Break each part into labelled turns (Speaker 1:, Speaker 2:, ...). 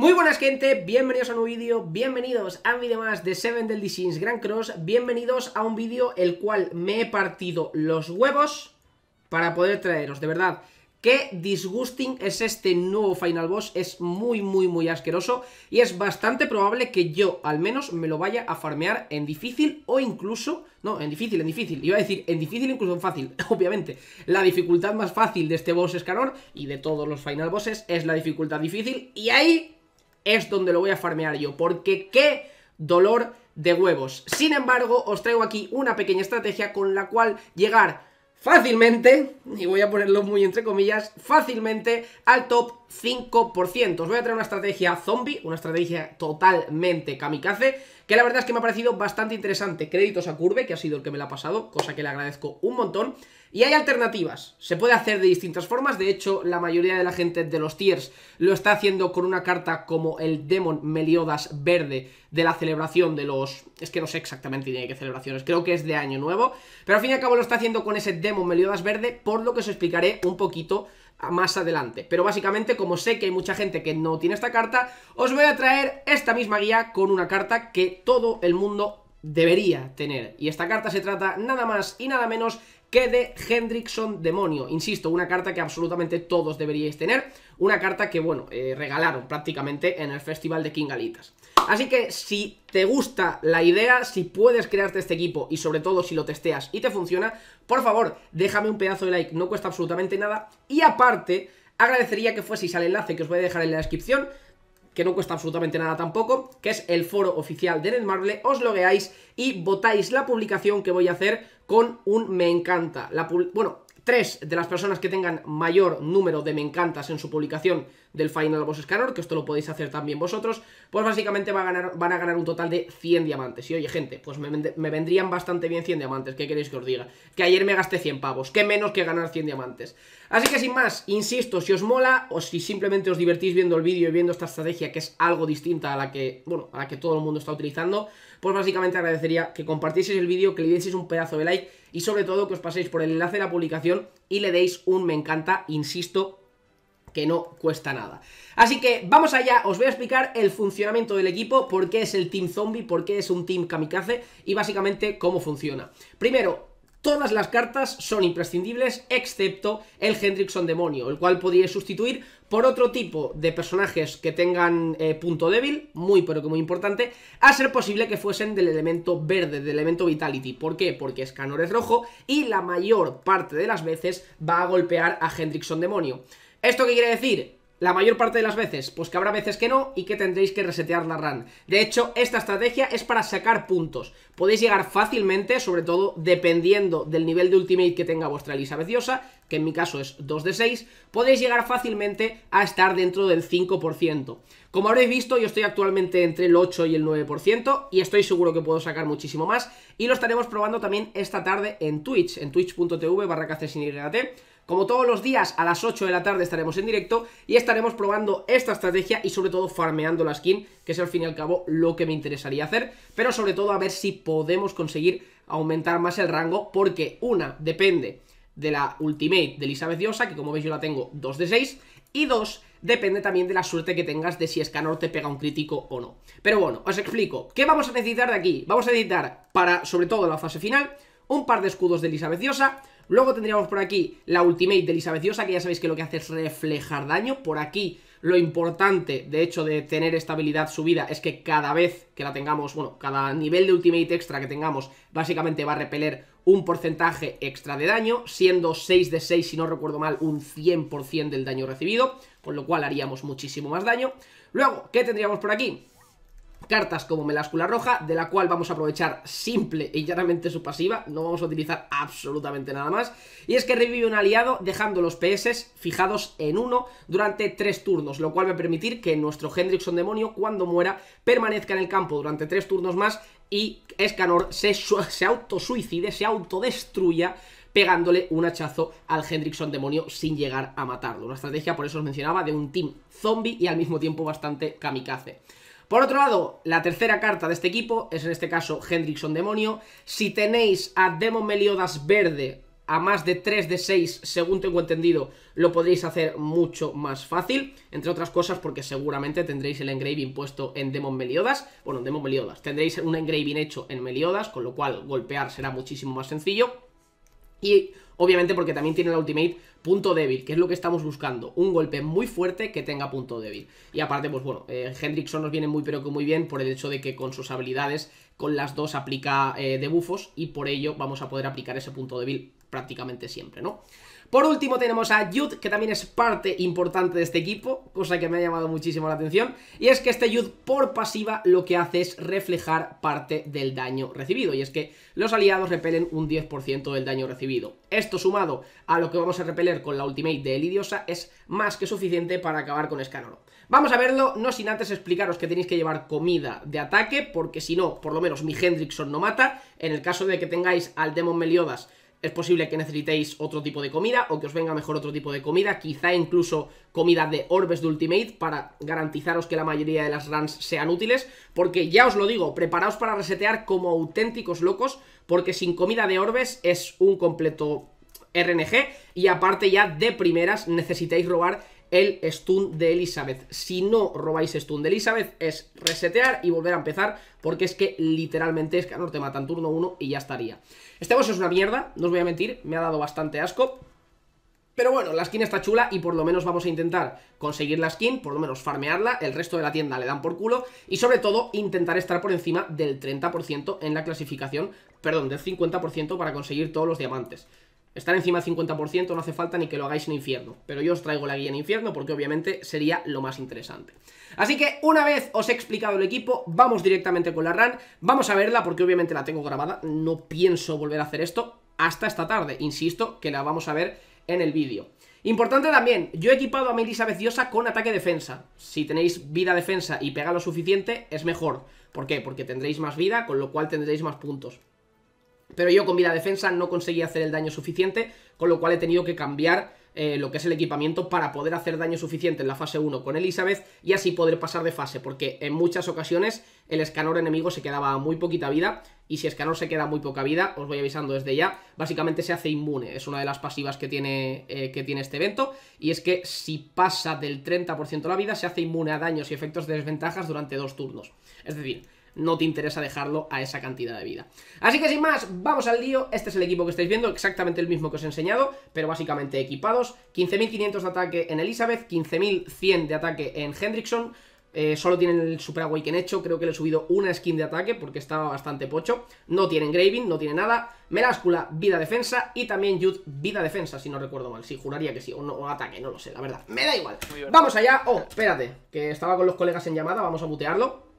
Speaker 1: Muy buenas gente, bienvenidos a un nuevo vídeo, bienvenidos a un vídeo más de Seven Deadly Sins Grand Cross, bienvenidos a un vídeo el cual me he partido los huevos para poder traeros, de verdad, qué disgusting es este nuevo Final Boss, es muy muy muy asqueroso y es bastante probable que yo al menos me lo vaya a farmear en difícil o incluso, no, en difícil, en difícil, iba a decir en difícil incluso en fácil, obviamente, la dificultad más fácil de este boss escanor y de todos los Final Bosses es la dificultad difícil y ahí es donde lo voy a farmear yo, porque qué dolor de huevos. Sin embargo, os traigo aquí una pequeña estrategia con la cual llegar fácilmente, y voy a ponerlo muy entre comillas, fácilmente al top 5%. Os voy a traer una estrategia zombie, una estrategia totalmente kamikaze, que la verdad es que me ha parecido bastante interesante. Créditos a Curve, que ha sido el que me la ha pasado, cosa que le agradezco un montón. Y hay alternativas, se puede hacer de distintas formas, de hecho la mayoría de la gente de los tiers lo está haciendo con una carta como el Demon Meliodas Verde de la celebración de los... es que no sé exactamente de qué celebraciones, creo que es de Año Nuevo, pero al fin y al cabo lo está haciendo con ese Demon Meliodas Verde, por lo que os explicaré un poquito más adelante. Pero básicamente, como sé que hay mucha gente que no tiene esta carta, os voy a traer esta misma guía con una carta que todo el mundo debería tener. Y esta carta se trata nada más y nada menos que de Hendrickson Demonio. Insisto, una carta que absolutamente todos deberíais tener. Una carta que, bueno, eh, regalaron prácticamente en el Festival de Kingalitas. Así que si te gusta la idea, si puedes crearte este equipo y sobre todo si lo testeas y te funciona, por favor, déjame un pedazo de like, no cuesta absolutamente nada. Y aparte, agradecería que fueseis al enlace que os voy a dejar en la descripción que no cuesta absolutamente nada tampoco, que es el foro oficial de Netmarble, os logueáis y votáis la publicación que voy a hacer con un me encanta. La bueno, Tres de las personas que tengan mayor número de me encantas en su publicación del Final Boss Scanner, que esto lo podéis hacer también vosotros, pues básicamente a ganar, van a ganar un total de 100 diamantes. Y oye, gente, pues me, vendrían bastante bien 100 diamantes, ¿qué queréis que os diga? Que ayer me gasté 100 pavos, qué menos que ganar 100 diamantes. Así que sin más, insisto, si os mola o si simplemente os divertís viendo el vídeo y viendo esta estrategia que es algo distinta a la que, bueno, a la que todo el mundo está utilizando pues básicamente agradecería que compartieseis el vídeo, que le dieseis un pedazo de like y sobre todo que os paséis por el enlace de la publicación y le deis un me encanta, insisto, que no cuesta nada. Así que vamos allá, os voy a explicar el funcionamiento del equipo, por qué es el Team Zombie, por qué es un Team Kamikaze y básicamente cómo funciona. Primero, Todas las cartas son imprescindibles excepto el Hendrickson Demonio, el cual podría sustituir por otro tipo de personajes que tengan eh, punto débil, muy pero que muy importante, a ser posible que fuesen del elemento verde, del elemento Vitality. ¿Por qué? Porque es es rojo y la mayor parte de las veces va a golpear a Hendrickson Demonio. ¿Esto qué quiere decir? La mayor parte de las veces, pues que habrá veces que no y que tendréis que resetear la ran De hecho, esta estrategia es para sacar puntos. Podéis llegar fácilmente, sobre todo dependiendo del nivel de ultimate que tenga vuestra Elizabeth Diosa, que en mi caso es 2 de 6, podéis llegar fácilmente a estar dentro del 5%. Como habréis visto, yo estoy actualmente entre el 8 y el 9% y estoy seguro que puedo sacar muchísimo más y lo estaremos probando también esta tarde en Twitch, en twitch.tv barra como todos los días a las 8 de la tarde estaremos en directo y estaremos probando esta estrategia y sobre todo farmeando la skin, que es al fin y al cabo lo que me interesaría hacer, pero sobre todo a ver si podemos conseguir aumentar más el rango, porque una, depende de la ultimate de Elizabeth Diosa, que como veis yo la tengo 2 de 6, y dos, depende también de la suerte que tengas de si Scanor te pega un crítico o no. Pero bueno, os explico, ¿qué vamos a necesitar de aquí? Vamos a necesitar, para sobre todo la fase final, un par de escudos de Elizabeth Diosa, Luego tendríamos por aquí la Ultimate de Elizabeth que ya sabéis que lo que hace es reflejar daño. Por aquí lo importante, de hecho, de tener esta habilidad subida es que cada vez que la tengamos, bueno, cada nivel de Ultimate extra que tengamos, básicamente va a repeler un porcentaje extra de daño, siendo 6 de 6, si no recuerdo mal, un 100% del daño recibido, con lo cual haríamos muchísimo más daño. Luego, ¿qué tendríamos por aquí? cartas como Meláscula Roja, de la cual vamos a aprovechar simple y llanamente su pasiva, no vamos a utilizar absolutamente nada más, y es que revive un aliado dejando los PS fijados en uno durante tres turnos, lo cual va a permitir que nuestro Hendrickson Demonio, cuando muera, permanezca en el campo durante tres turnos más y Escanor se, se autosuicide, se autodestruya pegándole un hachazo al Hendrickson demonio sin llegar a matarlo. Una estrategia, por eso os mencionaba, de un team zombie y al mismo tiempo bastante kamikaze. Por otro lado, la tercera carta de este equipo es en este caso Hendrickson Demonio. Si tenéis a Demon Meliodas verde a más de 3 de 6, según tengo entendido, lo podréis hacer mucho más fácil, entre otras cosas porque seguramente tendréis el engraving puesto en Demon Meliodas, bueno, en Demon Meliodas, tendréis un engraving hecho en Meliodas, con lo cual golpear será muchísimo más sencillo. Y obviamente porque también tiene la Ultimate punto débil, que es lo que estamos buscando. Un golpe muy fuerte que tenga punto débil. Y aparte, pues bueno, eh, Hendrickson nos viene muy pero que muy bien por el hecho de que con sus habilidades, con las dos aplica eh, debufos y por ello vamos a poder aplicar ese punto débil prácticamente siempre, ¿no? Por último tenemos a Yud, que también es parte importante de este equipo, cosa que me ha llamado muchísimo la atención, y es que este Yud por pasiva lo que hace es reflejar parte del daño recibido, y es que los aliados repelen un 10% del daño recibido. Esto sumado a lo que vamos a repeler con la ultimate de Elidiosa es más que suficiente para acabar con Escanoro. Vamos a verlo, no sin antes explicaros que tenéis que llevar comida de ataque, porque si no, por lo menos mi Hendrickson no mata. En el caso de que tengáis al Demon Meliodas es posible que necesitéis otro tipo de comida o que os venga mejor otro tipo de comida, quizá incluso comida de orbes de Ultimate para garantizaros que la mayoría de las runs sean útiles, porque ya os lo digo, preparaos para resetear como auténticos locos, porque sin comida de orbes es un completo RNG y aparte ya de primeras necesitáis robar el stun de Elizabeth. Si no robáis stun de Elizabeth es resetear y volver a empezar porque es que literalmente es que no te matan turno 1 y ya estaría. Este boss es una mierda, no os voy a mentir, me ha dado bastante asco. Pero bueno, la skin está chula y por lo menos vamos a intentar conseguir la skin, por lo menos farmearla, el resto de la tienda le dan por culo y sobre todo intentar estar por encima del 30% en la clasificación, perdón, del 50% para conseguir todos los diamantes. Estar encima del 50% no hace falta ni que lo hagáis en infierno, pero yo os traigo la guía en infierno porque obviamente sería lo más interesante. Así que una vez os he explicado el equipo, vamos directamente con la RAN. vamos a verla porque obviamente la tengo grabada, no pienso volver a hacer esto hasta esta tarde, insisto que la vamos a ver en el vídeo. Importante también, yo he equipado a mi Elizabeth con ataque-defensa. Si tenéis vida-defensa y pega lo suficiente, es mejor. ¿Por qué? Porque tendréis más vida, con lo cual tendréis más puntos. Pero yo con vida defensa no conseguí hacer el daño suficiente, con lo cual he tenido que cambiar eh, lo que es el equipamiento para poder hacer daño suficiente en la fase 1 con Elizabeth y así poder pasar de fase, porque en muchas ocasiones el escanor enemigo se quedaba muy poquita vida y si escanor se queda muy poca vida, os voy avisando desde ya, básicamente se hace inmune, es una de las pasivas que tiene, eh, que tiene este evento y es que si pasa del 30% la vida se hace inmune a daños y efectos de desventajas durante dos turnos, es decir no te interesa dejarlo a esa cantidad de vida. Así que sin más, vamos al lío. Este es el equipo que estáis viendo, exactamente el mismo que os he enseñado, pero básicamente equipados. 15.500 de ataque en Elizabeth, 15.100 de ataque en Hendrickson. Eh, solo tienen el Super Awaken hecho, creo que le he subido una skin de ataque porque estaba bastante pocho. No tienen Graving, no tiene nada. Meráscula, vida defensa y también Yud, vida defensa, si no recuerdo mal. Sí, juraría que sí, o, no, ataque, no lo sé, la verdad. Me da igual. Vamos allá. Oh, espérate, que estaba con los colegas en llamada, vamos a butearlo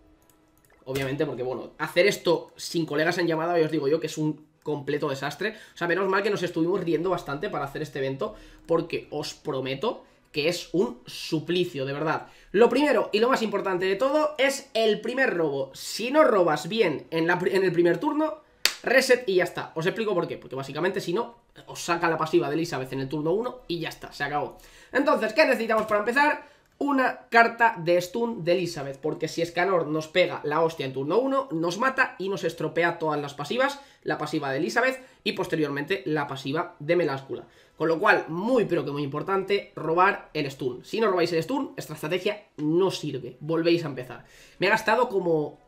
Speaker 1: obviamente, porque bueno, hacer esto sin colegas en llamada, y os digo yo que es un completo desastre. O sea, menos mal que nos estuvimos riendo bastante para hacer este evento, porque os prometo que es un suplicio, de verdad. Lo primero y lo más importante de todo es el primer robo. Si no robas bien en, en el primer turno, reset y ya está. Os explico por qué, porque básicamente si no, os saca la pasiva de Elizabeth en el turno 1 y ya está, se acabó. Entonces, ¿qué necesitamos para empezar? una carta de stun de Elizabeth, porque si Escanor nos pega la hostia en turno 1, nos mata y nos estropea todas las pasivas, la pasiva de Elizabeth y posteriormente la pasiva de Meláscula. Con lo cual, muy pero que muy importante, robar el stun. Si no robáis el stun, esta estrategia no sirve, volvéis a empezar. Me ha gastado como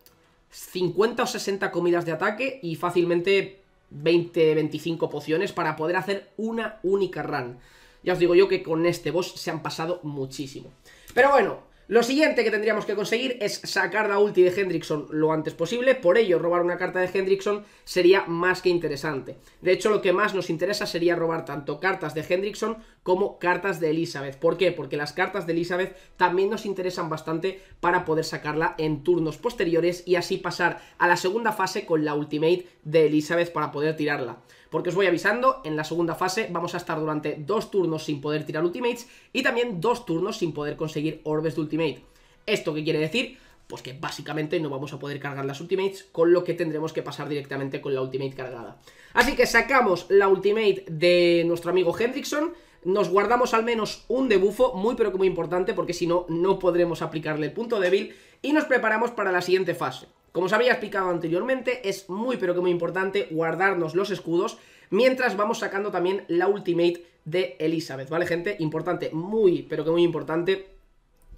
Speaker 1: 50 o 60 comidas de ataque y fácilmente 20-25 pociones para poder hacer una única run. Ya os digo yo que con este boss se han pasado muchísimo. Pero bueno, lo siguiente que tendríamos que conseguir es sacar la ulti de Hendrickson lo antes posible, por ello robar una carta de Hendrickson sería más que interesante. De hecho, lo que más nos interesa sería robar tanto cartas de Hendrickson como cartas de Elizabeth. ¿Por qué? Porque las cartas de Elizabeth también nos interesan bastante para poder sacarla en turnos posteriores y así pasar a la segunda fase con la ultimate de Elizabeth para poder tirarla porque os voy avisando, en la segunda fase vamos a estar durante dos turnos sin poder tirar ultimates y también dos turnos sin poder conseguir orbes de ultimate. ¿Esto qué quiere decir? Pues que básicamente no vamos a poder cargar las ultimates, con lo que tendremos que pasar directamente con la ultimate cargada. Así que sacamos la ultimate de nuestro amigo Hendrickson, nos guardamos al menos un debufo, muy pero que muy importante, porque si no, no podremos aplicarle el punto débil, y nos preparamos para la siguiente fase. Como os había explicado anteriormente, es muy pero que muy importante guardarnos los escudos mientras vamos sacando también la ultimate de Elizabeth, ¿vale gente? Importante, muy pero que muy importante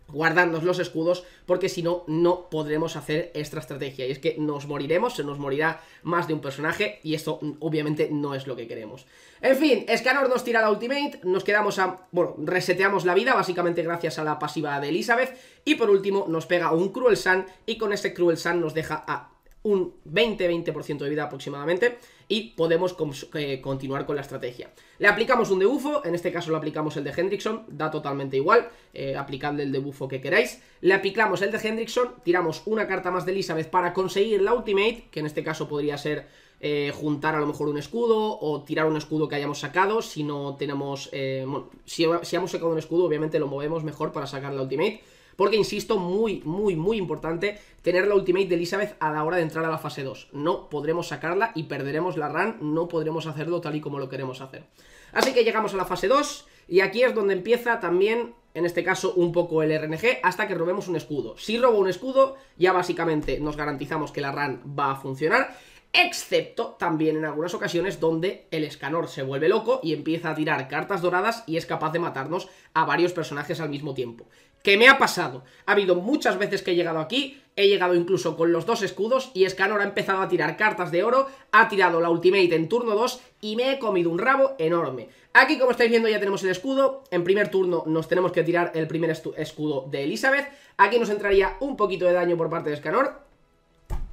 Speaker 1: guardándonos los escudos, porque si no, no podremos hacer esta estrategia. Y es que nos moriremos, se nos morirá más de un personaje, y esto mm, obviamente no es lo que queremos. En fin, Escanor nos tira la ultimate, nos quedamos a... Bueno, reseteamos la vida, básicamente gracias a la pasiva de Elizabeth, y por último nos pega un Cruel Sun, y con este Cruel Sun nos deja a un 20-20% de vida aproximadamente y podemos eh, continuar con la estrategia. Le aplicamos un debufo, en este caso le aplicamos el de Hendrickson, da totalmente igual, eh, aplicadle el debufo que queráis. Le aplicamos el de Hendrickson, tiramos una carta más de Elizabeth para conseguir la ultimate, que en este caso podría ser eh, juntar a lo mejor un escudo o tirar un escudo que hayamos sacado. Si no tenemos, eh, si hemos sacado un escudo obviamente lo movemos mejor para sacar la ultimate. Porque, insisto, muy, muy, muy importante tener la ultimate de Elizabeth a la hora de entrar a la fase 2. No podremos sacarla y perderemos la RAN, no podremos hacerlo tal y como lo queremos hacer. Así que llegamos a la fase 2 y aquí es donde empieza también, en este caso, un poco el RNG hasta que robemos un escudo. Si robo un escudo, ya básicamente nos garantizamos que la RAN va a funcionar excepto también en algunas ocasiones donde el Escanor se vuelve loco y empieza a tirar cartas doradas y es capaz de matarnos a varios personajes al mismo tiempo. ¿Qué me ha pasado? Ha habido muchas veces que he llegado aquí, he llegado incluso con los dos escudos y Escanor ha empezado a tirar cartas de oro, ha tirado la ultimate en turno 2 y me he comido un rabo enorme. Aquí, como estáis viendo, ya tenemos el escudo. En primer turno nos tenemos que tirar el primer escudo de Elizabeth. Aquí nos entraría un poquito de daño por parte de Escanor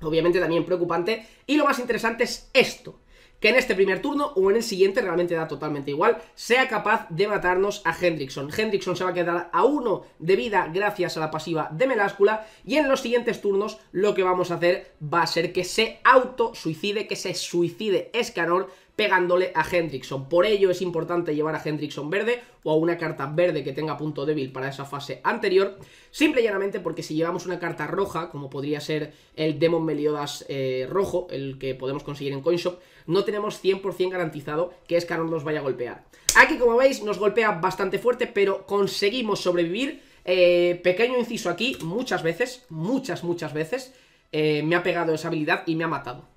Speaker 1: Obviamente también preocupante. Y lo más interesante es esto. Que en este primer turno o en el siguiente realmente da totalmente igual. Sea capaz de matarnos a Hendrickson. Hendrickson se va a quedar a uno de vida gracias a la pasiva de Meláscula. Y en los siguientes turnos lo que vamos a hacer va a ser que se auto-suicide. Que se suicide Escanor pegándole a Hendrickson. Por ello es importante llevar a Hendrickson verde o a una carta verde que tenga punto débil para esa fase anterior, simple y llanamente porque si llevamos una carta roja, como podría ser el Demon Meliodas eh, rojo, el que podemos conseguir en Coinshop, no tenemos 100% garantizado que Escaron nos vaya a golpear. Aquí, como veis, nos golpea bastante fuerte, pero conseguimos sobrevivir. Eh, pequeño inciso aquí, muchas veces, muchas, muchas veces, eh, me ha pegado esa habilidad y me ha matado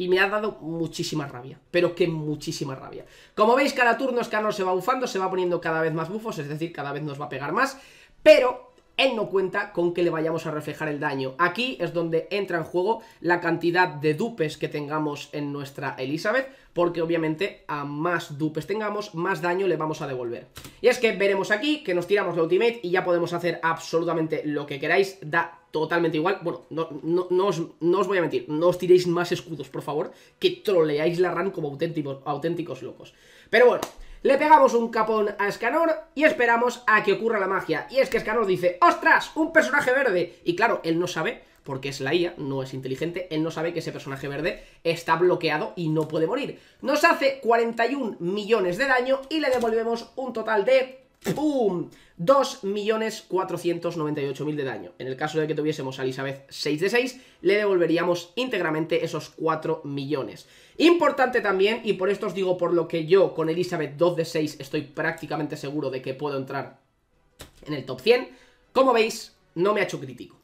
Speaker 1: y me ha dado muchísima rabia, pero que muchísima rabia. Como veis, cada turno Escanor se va bufando, se va poniendo cada vez más bufos, es decir, cada vez nos va a pegar más, pero él no cuenta con que le vayamos a reflejar el daño. Aquí es donde entra en juego la cantidad de dupes que tengamos en nuestra Elizabeth, porque obviamente a más dupes tengamos, más daño le vamos a devolver. Y es que veremos aquí que nos tiramos la ultimate y ya podemos hacer absolutamente lo que queráis, da totalmente igual. Bueno, no, no, os, voy a mentir, no os tiréis más escudos, por favor, que troleáis la RAN como auténticos, auténticos locos. Pero bueno, le pegamos un capón a Escanor y esperamos a que ocurra la magia. Y es que Escanor dice, ¡ostras! ¡Un personaje verde! Y claro, él no sabe, porque es la IA, no es inteligente, él no sabe que ese personaje verde está bloqueado y no puede morir. Nos hace 41 millones de daño y le devolvemos un total de ¡Pum! 2.498.000 de daño. En el caso de que tuviésemos a Elizabeth 6 de 6, le devolveríamos íntegramente esos 4 millones. Importante también, y por esto os digo por lo que yo con Elizabeth 2 de 6 estoy prácticamente seguro de que puedo entrar en el top 100, como veis, no me ha hecho crítico.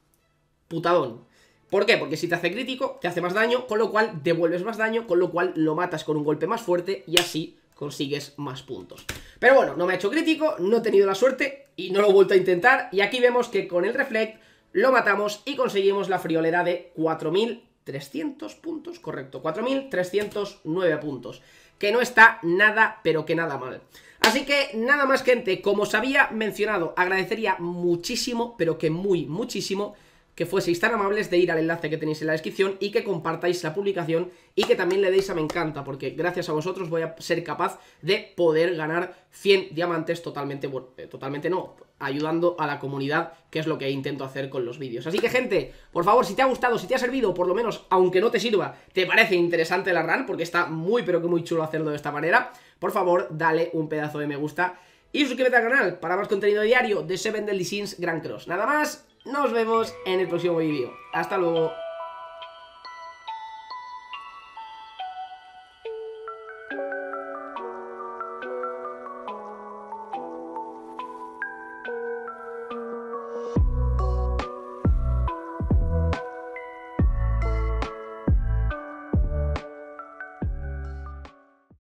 Speaker 1: Putadón. ¿Por qué? Porque si te hace crítico, te hace más daño, con lo cual devuelves más daño, con lo cual lo matas con un golpe más fuerte y así consigues más puntos. Pero bueno, no me ha hecho crítico, no he tenido la suerte y no lo he vuelto a intentar. Y aquí vemos que con el Reflect lo matamos y conseguimos la friolera de 4.300 puntos, correcto, 4.309 puntos. Que no está nada, pero que nada mal. Así que nada más gente, como os había mencionado, agradecería muchísimo, pero que muy muchísimo que fueseis tan amables de ir al enlace que tenéis en la descripción y que compartáis la publicación y que también le deis a me encanta, porque gracias a vosotros voy a ser capaz de poder ganar 100 diamantes totalmente, bueno, eh, totalmente no, ayudando a la comunidad, que es lo que intento hacer con los vídeos. Así que gente, por favor, si te ha gustado, si te ha servido, por lo menos, aunque no te sirva, te parece interesante la run, porque está muy pero que muy chulo hacerlo de esta manera, por favor, dale un pedazo de me gusta y suscríbete al canal para más contenido diario de Seven Deadly Sins Grand Cross. Nada más, nos vemos en el próximo vídeo. Hasta luego.